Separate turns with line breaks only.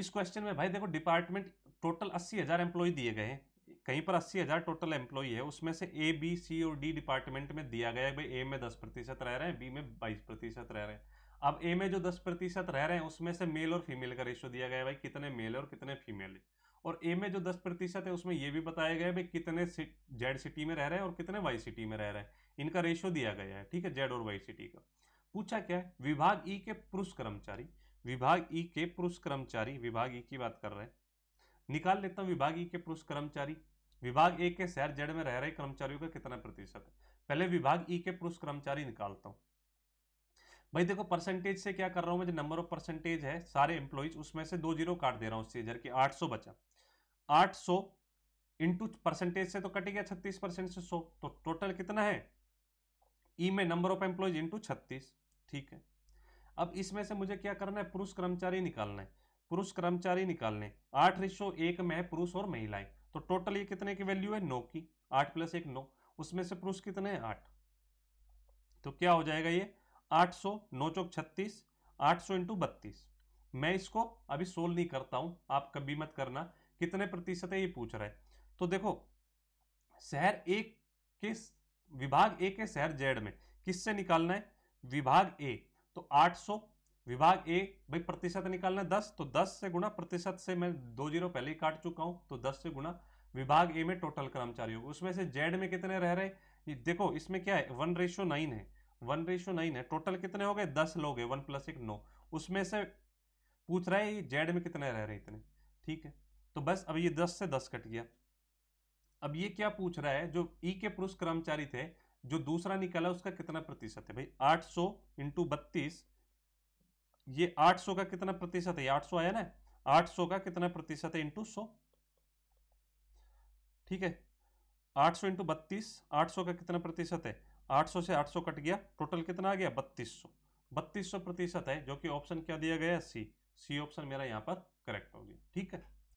इस क्वेश्चन में भाई देखो डिपार्टमेंट टोटल अस्सी हज़ार एम्प्लॉय दिए गए हैं कहीं पर अस्सी हज़ार टोटल एम्प्लॉय है उसमें से ए बी सी और डी डिपार्टमेंट में दिया गया है भाई ए में दस प्रतिशत रह रहे हैं बी में बाईस प्रतिशत रह रहे हैं अब ए में जो दस प्रतिशत रह रहे हैं उसमें से मेल और फीमेल का रेशियो दिया गया है भाई कितने मेल और कितने फीमेल है और ए में जो दस प्रतिशत है उसमें ये भी बताया गया है भाई कितने जेड सिटी में रह रहे हैं और कितने वाई सिटी में रह रहे हैं इनका रेशियो दिया गया है ठीक है जेड और वाई सिटी का पूछा क्या है विभाग ई e के पुरुष कर्मचारी विभाग ई के पुरुष कर्मचारी विभाग ई की बात कर रहे हैं निकाल लेता हूं विभाग ई के पुरुष कर्मचारी विभाग ए के शहर जेड में रह रहे कर्मचारियों का कितना प्रतिशत है पहले विभाग ई के पुरुष कर्मचारी निकालता हूं भाई देखो परसेंटेज से क्या कर रहा हूं मैं जो नंबर ऑफ परसेंटेज है सारे एम्प्लॉयज उसमें से दो जीरो काट दे रहा हूं सीजर जबकि आठ सौ बचा आठ सौ इंटू परसेंटेज से तो कट गया छत्तीस परसेंट से सौ तो टोटल कितना है ई e में नंबर ऑफ एम्प्लॉयज इंटू छत्तीस ठीक है अब इसमें से मुझे क्या करना है पुरुष कर्मचारी निकालना है पुरुष कर्मचारी निकालने आठ रिश्व एक में है पुरुष और महिलाएं तो टोटल ये कितने की वैल्यू है नौ की आठ प्लस एक नौ उसमें से पुरुष कितने हैं आठ तो क्या हो जाएगा ये आठ सौ नौ चौक छत्तीस आठ सौ इंटू बत्तीस मैं इसको अभी सोल्व नहीं करता हूं आप कभी मत करना कितने प्रतिशत है ये पूछ रहा है तो देखो शहर एक के विभाग ए के शहर जेड में किससे निकालना है विभाग ए तो 800 विभाग ए भाई प्रतिशत निकालना दस तो दस से गुना प्रतिशत से मैं दो जीरो पहले ही काट चुका हूं तो दस से गुना विभाग ए में टोटल कर्मचारी होगा उसमें से जेड में कितने रह रहे ये देखो इसमें क्या है वन रेशो नाइन है वन रेशो नाइन है टोटल कितने हो गए दस लोग है वन प्लस एक नौ उसमें से पूछ रहा है ये जेड में कितने रह रहे इतने ठीक है तो बस अब ये दस से दस कट गया अब ये क्या पूछ रहा है जो ई के पुरुष कर्मचारी थे जो दूसरा निकाला उसका कितना प्रतिशत है भाई 800 सौ इंटू बत्तीस ये 800 का कितना प्रतिशत है 800 आया ना 800 का कितना प्रतिशत है इंटू सौ ठीक है 800 सौ इंटू बत्तीस आठ का कितना प्रतिशत है 800 से 800 कट गया टोटल कितना आ गया 3200 3200 प्रतिशत है जो कि ऑप्शन क्या दिया गया सी सी ऑप्शन मेरा यहाँ पर करेक्ट हो गया ठीक है